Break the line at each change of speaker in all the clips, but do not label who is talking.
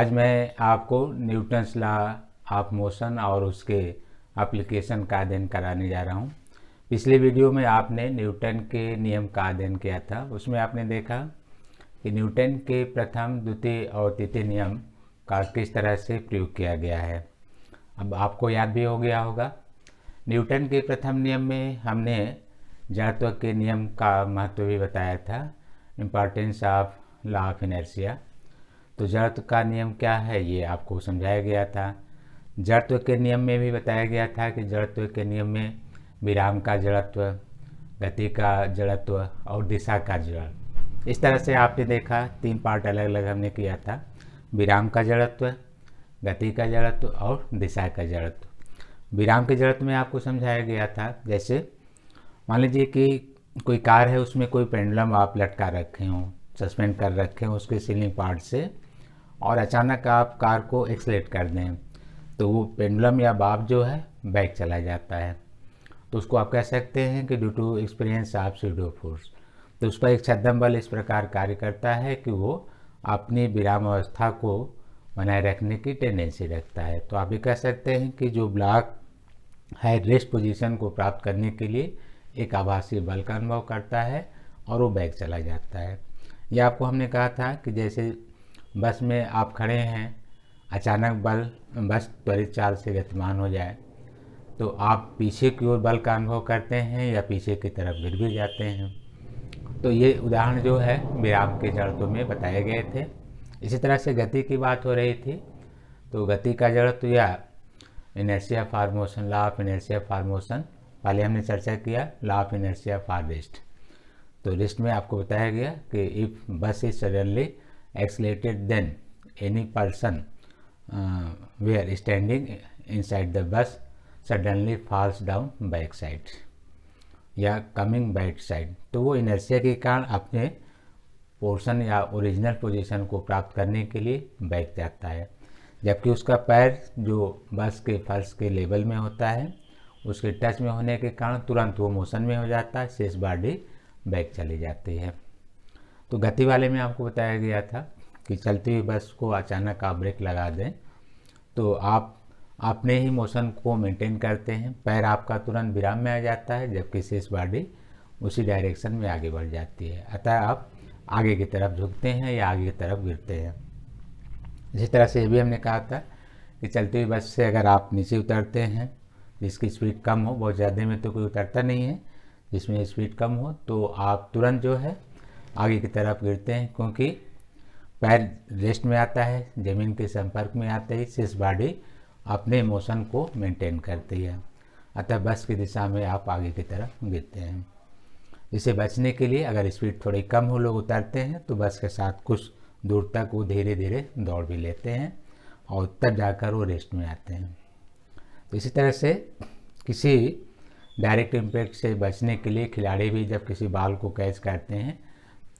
आज मैं आपको न्यूटन्स लॉ ऑफ मोशन और उसके अप्लीकेशन का अध्ययन कराने जा रहा हूँ पिछले वीडियो में आपने न्यूटन के नियम का अध्ययन किया था उसमें आपने देखा कि न्यूटन के प्रथम द्वितीय और तृतीय नियम का किस तरह से प्रयोग किया गया है अब आपको याद भी हो गया होगा न्यूटन के प्रथम नियम में हमने जातव के नियम का महत्व भी बताया था importance of law of inertia तो जड़त्व का नियम क्या है ये आपको समझाया गया था जड़त्व के नियम में भी बताया गया था कि जड़त्व के नियम में विराम का जड़त्व गति का जड़त्व और दिशा का जड़ इस तरह से आपने देखा तीन पार्ट अलग अलग हमने किया था विराम का जड़त्व गति का जड़त्व और दिशा का जड़त्व विराम के जड़त्व में आपको समझाया गया था जैसे मान लीजिए कि कोई कार है उसमें कोई पेंडलम आप लटका रखे हों सस्पेंड कर रखे हों उसके सीलिंग पार्ट से और अचानक आप कार को एक्सलेट कर दें तो वो पेंडुलम या बाप जो है बैक चला जाता है तो उसको आप कह सकते हैं कि due to experience of pseudo force तो उस पर एक छदम बल इस प्रकार कार्य करता है कि वो अपनी विराम अवस्था को बनाए रखने की टेंडेंसी रखता है तो आप ये कह सकते हैं कि जो ब्लॉक है रेस्ट पोजीशन को प्राप्त करने के लिए एक आभासी बल का अनुभव करता है और वो बैक चला जाता है यह आपको हमने कहा था कि जैसे बस में आप खड़े हैं अचानक बल बस त्वरित चाल से गतिमान हो जाए तो आप पीछे की ओर बल का अनुभव करते हैं या पीछे की तरफ गिर भी जाते हैं तो ये उदाहरण जो है विराम के जड़तों में बताए गए थे इसी तरह से गति की बात हो रही थी तो गति का जड़त्व या inertia of motion law of inertia of motion पहले हमने चर्चा किया law of inertia for rest तो रिस्ट में आपको बताया गया कि if bus is suddenly accelerated than any person uh, where standing inside the bus suddenly falls down back side या कमिंग बैक साइड तो वो इनर्सिया के कारण अपने पोर्शन या ओरिजिनल पोजीशन को प्राप्त करने के लिए बैक जाता है जबकि उसका पैर जो बस के फर्श के लेवल में होता है उसके टच में होने के कारण तुरंत वो मोशन में हो जाता है शेष बॉडी बैक चली जाती है तो गति वाले में आपको बताया गया था कि चलती हुई बस को अचानक आप ब्रेक लगा दें तो आप अपने ही मोशन को मेंटेन करते हैं पैर आपका तुरंत विराम में आ जाता है जबकि शेष बॉडी उसी डायरेक्शन में आगे बढ़ जाती है अतः आप आगे की तरफ झुकते हैं या आगे की तरफ गिरते हैं इसी तरह से ये भी हमने कहा था कि चलती हुई बस से अगर आप नीचे उतरते हैं जिसकी स्पीड कम हो बहुत ज़्यादा में तो कोई उतरता नहीं है जिसमें स्पीड कम हो तो आप तुरंत जो है आगे की तरफ गिरते हैं क्योंकि पैर रेस्ट में आता है ज़मीन के संपर्क में आते ही शेष बॉडी अपने मोशन को मेंटेन करती है अतः बस की दिशा में आप आगे की तरफ गिरते हैं इसे बचने के लिए अगर स्पीड थोड़ी कम हो लोग उतरते हैं तो बस के साथ कुछ दूर तक वो धीरे धीरे दौड़ भी लेते हैं और तब जाकर वो रेस्ट में आते हैं तो इसी तरह से किसी डायरेक्ट इम्पैक्ट से बचने के लिए खिलाड़ी भी जब किसी बाल को कैच करते हैं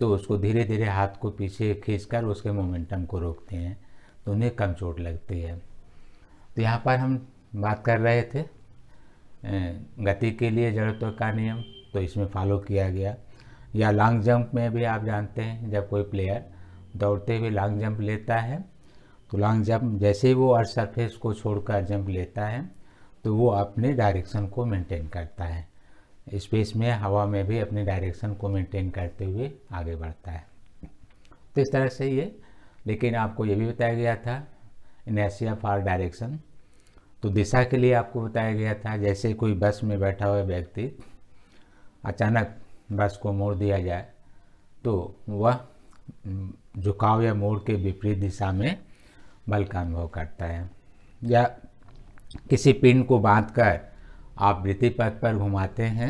तो उसको धीरे धीरे हाथ को पीछे खींचकर उसके मोमेंटम को रोकते हैं तो उन्हें कम चोट लगती है तो यहाँ पर हम बात कर रहे थे गति के लिए जड़त्व का नियम तो इसमें फॉलो किया गया या लॉन्ग जंप में भी आप जानते हैं जब कोई प्लेयर दौड़ते हुए लॉन्ग जंप लेता है तो लॉन्ग जंप जैसे ही वो अर्थ सरफेस को छोड़कर जंप लेता है तो वो अपने डायरेक्शन को मेंटेन करता है स्पेस में हवा में भी अपने डायरेक्शन को मेंटेन करते हुए आगे बढ़ता है तो इस तरह से ये लेकिन आपको ये भी बताया गया था एशिया फॉर डायरेक्शन तो दिशा के लिए आपको बताया गया था जैसे कोई बस में बैठा हुआ व्यक्ति अचानक बस को मोड़ दिया जाए तो वह झुकाव या मोड़ के विपरीत दिशा में बल का अनुभव करता है या किसी पिंड को बांधकर कर आप वृत्ति पथ पर घुमाते हैं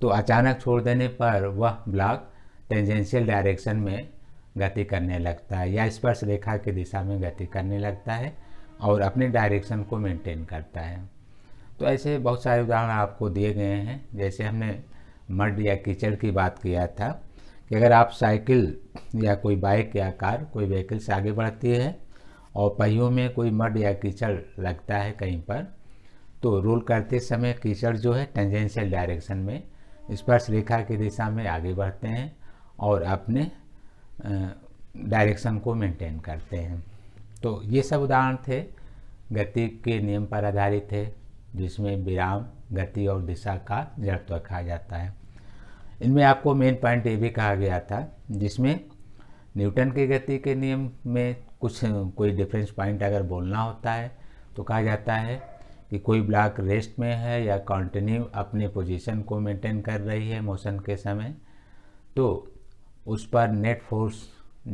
तो अचानक छोड़ देने पर वह ब्लॉक टेंजेंशियल डायरेक्शन में गति करने लगता है या स्पर्श रेखा की दिशा में गति करने लगता है और अपने डायरेक्शन को मेंटेन करता है तो ऐसे बहुत सारे उदाहरण आपको दिए गए हैं जैसे हमने मड या कीचड़ की बात किया था कि अगर आप साइकिल या कोई बाइक या कार कोई व्हीकल से आगे बढ़ती है और पहियों में कोई मड या कीचड़ लगता है कहीं पर तो रोल करते समय कीचड़ जो है टेंजेंशियल डायरेक्शन में स्पर्श रेखा की दिशा में आगे बढ़ते हैं और अपने डायरेक्शन को मेंटेन करते हैं तो ये सब उदाहरण थे गति के नियम पर आधारित है जिसमें विराम गति और दिशा का जड़त्व कहा जाता है इनमें आपको मेन पॉइंट ये भी कहा गया था जिसमें न्यूटन के गति के नियम में कुछ कोई डिफरेंस पॉइंट अगर बोलना होता है तो कहा जाता है कि कोई ब्लॉक रेस्ट में है या कंटिन्यू अपने पोजीशन को मेंटेन कर रही है मोशन के समय तो उस पर नेट फोर्स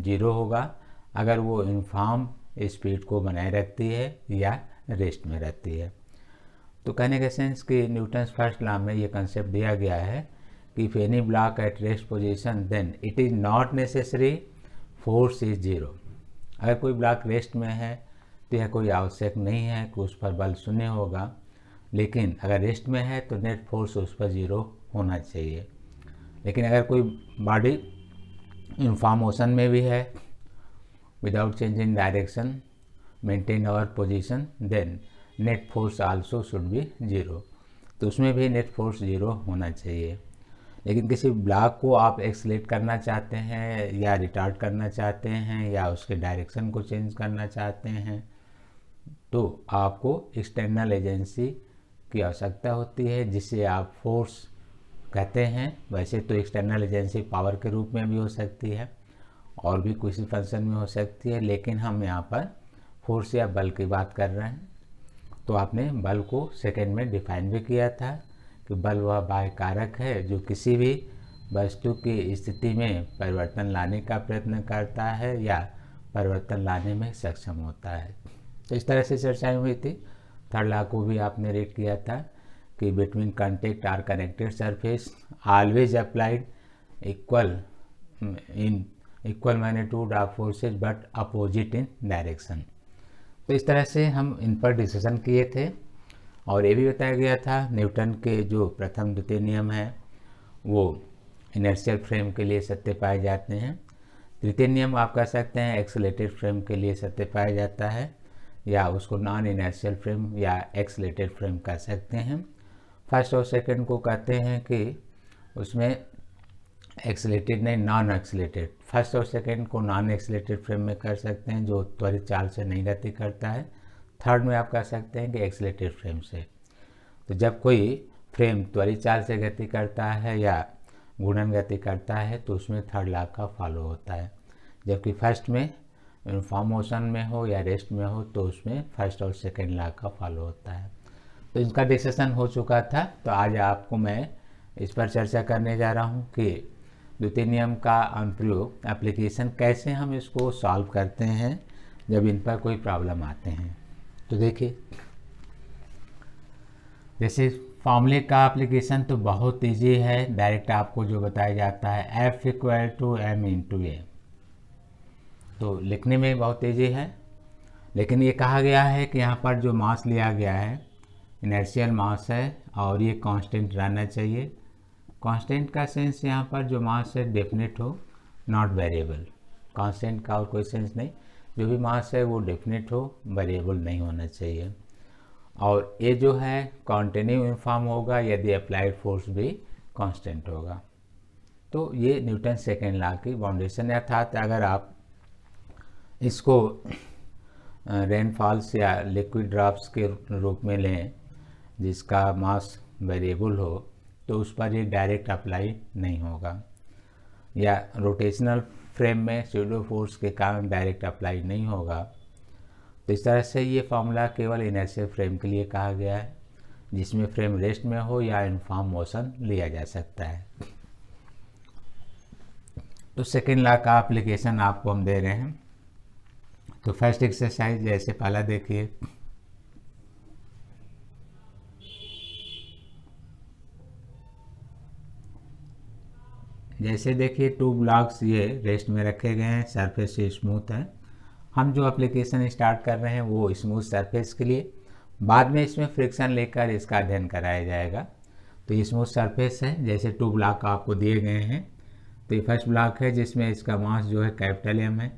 जीरो होगा अगर वो इनफॉर्म स्पीड को बनाए रखती है या रेस्ट में रहती है तो कहने का सेंस कि न्यूटन्स फर्स्ट लॉ में ये कंसेप्ट दिया गया है कि if any block at rest position then it is not necessary force is zero अगर कोई ब्लॉक रेस्ट में है तो यह कोई आवश्यक नहीं है कि उस पर बल शून्य होगा लेकिन अगर रेस्ट में है तो नेट फोर्स उस पर ज़ीरो होना चाहिए लेकिन अगर कोई बॉडी इनफॉर्म मोशन में भी है without change in direction maintain our position then net force also should be zero तो उसमें भी नेट फोर्स ज़ीरो होना चाहिए लेकिन किसी ब्लॉक को आप एक्सलेट करना चाहते हैं या रिटार्ट करना चाहते हैं या उसके डायरेक्शन को चेंज करना चाहते हैं तो आपको एक्सटर्नल एजेंसी की आवश्यकता होती है जिसे आप फोर्स कहते हैं वैसे तो एक्सटर्नल एजेंसी पावर के रूप में भी हो सकती है और भी किसी फंक्शन में हो सकती है लेकिन हम यहाँ पर फोर्स या बल की बात कर रहे हैं तो आपने बल को सेकेंड में डिफाइन भी किया था कि बल वह बाह्य कारक है जो किसी भी वस्तु की स्थिति में परिवर्तन लाने का प्रयत्न करता है या परिवर्तन लाने में सक्षम होता है तो इस तरह से चर्चाएं हुई थी थर्ड लॉ को भी आपने रेट किया था कि between contact are connected surface always applied equal in equal to of forces but opposite in direction तो इस तरह से हम इन पर डिसीजन किए थे और ये भी बताया गया था न्यूटन के जो प्रथम द्वितीय नियम है वो इनर्शियल फ्रेम के लिए सत्य पाए जाते हैं तृतीय नियम आप कह सकते हैं एक्सलेटेड फ्रेम के लिए सत्य पाया जाता है या उसको नॉन इनर्शियल फ्रेम या एक्सलेटेड फ्रेम कह सकते हैं फर्स्ट और सेकंड को कहते हैं कि उसमें एक्सलेटेड नहीं नॉन एक्सलेटेड फर्स्ट और सेकंड को नॉन एक्सलेटेड फ्रेम में कर सकते हैं जो त्वरित चाल से नहीं गति करता है थर्ड में आप कह सकते हैं कि एक्सलेटेड फ्रेम से तो जब कोई फ्रेम त्वरित चाल से गति करता है या गुणन गति करता है तो उसमें थर्ड लाख का फॉलो होता है जबकि फर्स्ट में फॉर्मोशन में हो या रेस्ट में हो तो उसमें फर्स्ट और सेकेंड लॉ का फॉलो होता है तो इनका डिस्कशन हो चुका था तो आज आपको मैं इस पर चर्चा करने जा रहा हूँ कि द्वितीय नियम का अनुप्रयोग एप्लीकेशन कैसे हम इसको सॉल्व करते हैं जब इन पर कोई प्रॉब्लम आते हैं तो देखिए जैसे फॉर्मूले का एप्लीकेशन तो बहुत ईजी है डायरेक्ट आपको जो बताया जाता है F equal to M into A तो लिखने में बहुत तेज़ी है लेकिन ये कहा गया है कि यहाँ पर जो मास लिया गया है इनर्शियल मास है और ये कांस्टेंट रहना चाहिए कांस्टेंट का सेंस यहाँ पर जो मास है डेफिनेट हो नॉट वेरिएबल कांस्टेंट का और कोई सेंस नहीं जो भी मास है वो डेफिनेट हो वेरिएबल नहीं होना चाहिए और ये जो है कॉन्टिन्यू इनफॉर्म होगा यदि अप्लाइड फोर्स भी कांस्टेंट होगा तो ये न्यूटन सेकेंड लॉ की बाउंडेशन अर्थात अगर आप इसको रेनफॉल्स या लिक्विड ड्राफ्स के रूप में लें जिसका मास वेरिएबल हो तो उस पर ये डायरेक्ट अप्लाई नहीं होगा या रोटेशनल फ्रेम में स्यूडो फोर्स के कारण डायरेक्ट अप्लाई नहीं होगा तो इस तरह से ये फार्मूला केवल इनर्शियल फ्रेम के लिए कहा गया है जिसमें फ्रेम रेस्ट में हो या इनफॉर्म मोशन लिया जा सकता है तो सेकेंड ला का एप्लीकेशन आपको हम दे रहे हैं तो फर्स्ट एक्सरसाइज जैसे पहला देखिए जैसे देखिए टू ब्लॉक्स ये रेस्ट में रखे गए हैं सरफेस से स्मूथ है हम जो एप्लीकेशन स्टार्ट कर रहे हैं वो स्मूथ सरफेस के लिए बाद में इसमें फ्रिक्शन लेकर इसका अध्ययन कराया जाएगा तो स्मूथ सरफेस है जैसे टू ब्लॉक आपको दिए गए हैं तो ये फर्स्ट ब्लॉक है जिसमें इसका मास जो है कैपिटल एम है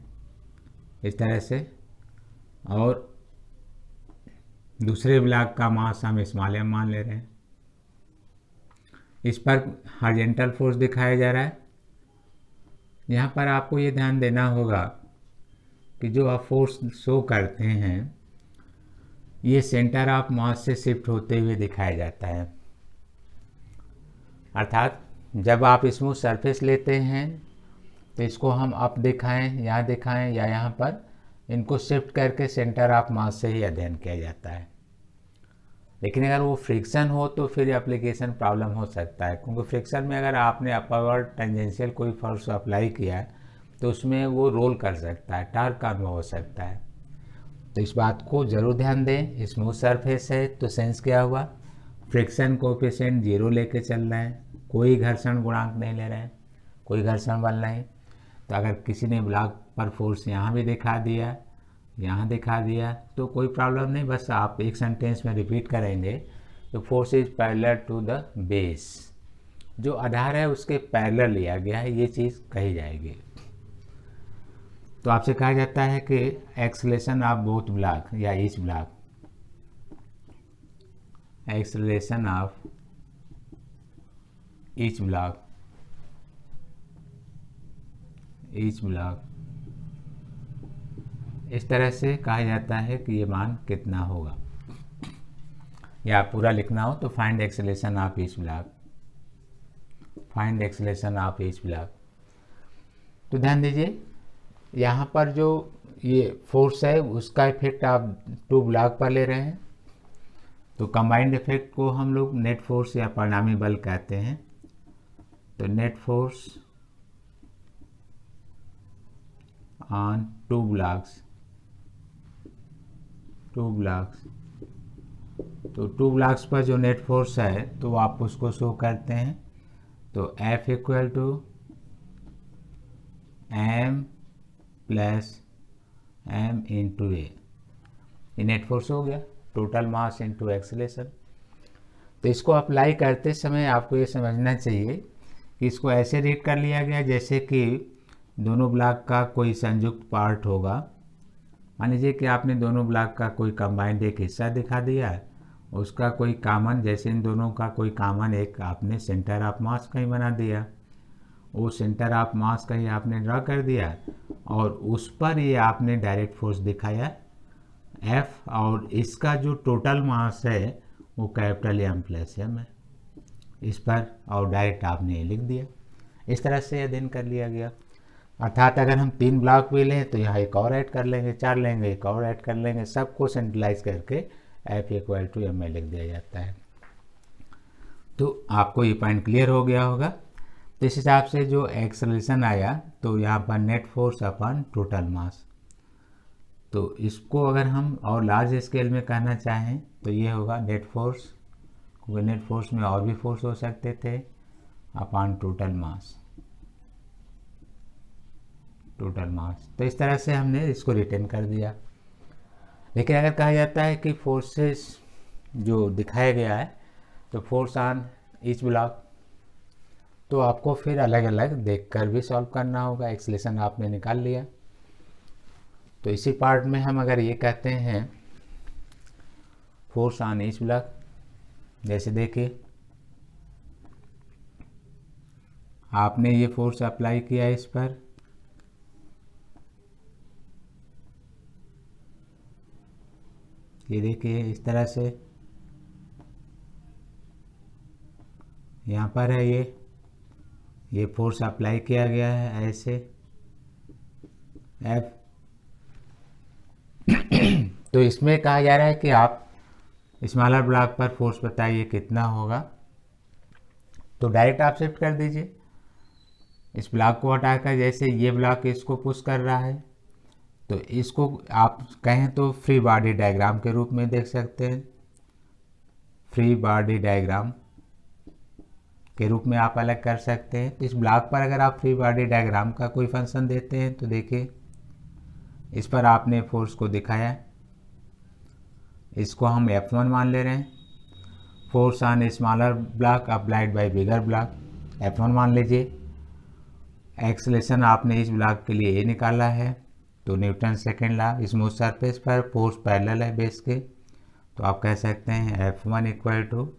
इस तरह से और दूसरे ब्लॉक का मास हम स्मॉल मान ले रहे हैं इस पर हॉर्जेंटल फोर्स दिखाया जा रहा है यहाँ पर आपको ये ध्यान देना होगा कि जो आप फोर्स शो करते हैं ये सेंटर ऑफ मास से शिफ्ट होते हुए दिखाया जाता है अर्थात जब आप स्मूथ सरफेस लेते हैं तो इसको हम अप दिखाएं यहाँ दिखाएं या यहाँ पर इनको शिफ्ट करके सेंटर ऑफ मास से ही अध्ययन किया जाता है लेकिन अगर वो फ्रिक्शन हो तो फिर एप्लीकेशन प्रॉब्लम हो सकता है क्योंकि फ्रिक्शन में अगर आपने अपरवर्ड टेंजेंशियल कोई फोर्स अप्लाई किया तो उसमें वो रोल कर सकता है टार्क कम हो सकता है तो इस बात को ज़रूर ध्यान दें स्मूथ सरफेस है तो सेंस क्या हुआ फ्रिक्शन कोफिशेंट जीरो लेके चल रहे हैं कोई घर्षण गुणांक नहीं ले रहे हैं कोई घर्षण बल नहीं तो अगर किसी ने ब्लॉक पर फोर्स यहाँ भी दिखा दिया यहाँ दिखा दिया तो कोई प्रॉब्लम नहीं बस आप एक सेंटेंस में रिपीट करेंगे तो force is parallel to the base जो आधार है उसके पैरल लिया गया है ये चीज़ कही जाएगी तो आपसे कहा जाता है कि एक्सलेशन ऑफ बोथ ब्लॉक या इस block acceleration of each block each block इस तरह से कहा जाता है कि ये मान कितना होगा या पूरा लिखना हो तो find acceleration of each block find acceleration of each block तो ध्यान दीजिए यहाँ पर जो ये फोर्स है उसका इफेक्ट आप टू ब्लॉक पर ले रहे हैं तो कंबाइंड इफेक्ट को हम लोग नेट फोर्स या परिणामी बल कहते हैं तो net force on two blocks two blocks तो टू ब्लॉक्स पर जो नेट फोर्स है तो आप उसको शो करते हैं तो F equal to M plus M into A ये नेट फोर्स हो गया टोटल मास इंटू एक्सलेशन तो इसको अप्लाई करते समय आपको ये समझना चाहिए कि इसको ऐसे रीड कर लिया गया जैसे कि दोनों ब्लॉक का कोई संयुक्त पार्ट होगा मान लीजिए कि आपने दोनों ब्लॉक का कोई कंबाइंड एक हिस्सा दिखा दिया उसका कोई कामन जैसे इन दोनों का कोई कामन एक आपने सेंटर ऑफ मास कहीं बना दिया वो सेंटर ऑफ मास कहीं आपने ड्रा कर दिया और उस पर ये आपने डायरेक्ट फोर्स दिखाया एफ और इसका जो टोटल मास है वो कैपिटल एम प्लस एम है इस पर और डायरेक्ट आपने लिख दिया इस तरह से अध्ययन कर लिया गया अर्थात अगर हम तीन ब्लॉक भी लें तो यहाँ एक और ऐड कर लेंगे चार लेंगे एक और ऐड कर लेंगे सबको सेंट्रलाइज करके एफ इक्वल टू एम लिख दिया जाता है तो आपको ये पॉइंट क्लियर हो गया होगा तो इस हिसाब से जो एक्सलेशन आया तो यहाँ पर नेट फोर्स अपन टोटल मास तो इसको अगर हम और लार्ज स्केल में कहना चाहें तो ये होगा नेट फोर्स क्योंकि नेट फोर्स में और भी फोर्स हो सकते थे upon total mass total marks तो इस तरह से हमने इसको रिटर्न कर दिया लेकिन अगर कहा जाता है कि फोर्सेस जो दिखाया गया है तो फोर्स ऑन ईच ब्लॉक तो आपको फिर अलग अलग देखकर भी सॉल्व करना होगा एक्सलेशन आपने निकाल लिया तो इसी पार्ट में हम अगर ये कहते हैं फोर्स ऑन ईच ब्लॉक जैसे देखिए आपने ये फोर्स अप्लाई किया इस पर ये देखिए इस तरह से यहाँ पर है ये ये फोर्स अप्लाई किया गया है ऐसे एफ तो इसमें कहा जा रहा है कि आप स्मॉलर ब्लॉक पर फोर्स बताइए कितना होगा तो डायरेक्ट आप शिफ्ट कर दीजिए इस ब्लॉक को हटाकर जैसे ये ब्लॉक इसको पुश कर रहा है तो इसको आप कहें तो फ्री बॉडी डायग्राम के रूप में देख सकते हैं फ्री बॉडी डायग्राम के रूप में आप अलग कर सकते हैं इस ब्लॉक पर अगर आप फ्री बॉडी डायग्राम का कोई फंक्शन देते हैं तो देखिए इस पर आपने फोर्स को दिखाया इसको हम F1 मान ले रहे हैं force on smaller block applied by bigger block F1 मान लीजिए एक्सलेशन आपने इस ब्लॉक के लिए ए निकाला है तो Newton second law smooth surface पर फोर्स पैरेलल है बेस के तो आप कह सकते हैं एफ वन इक्वल टू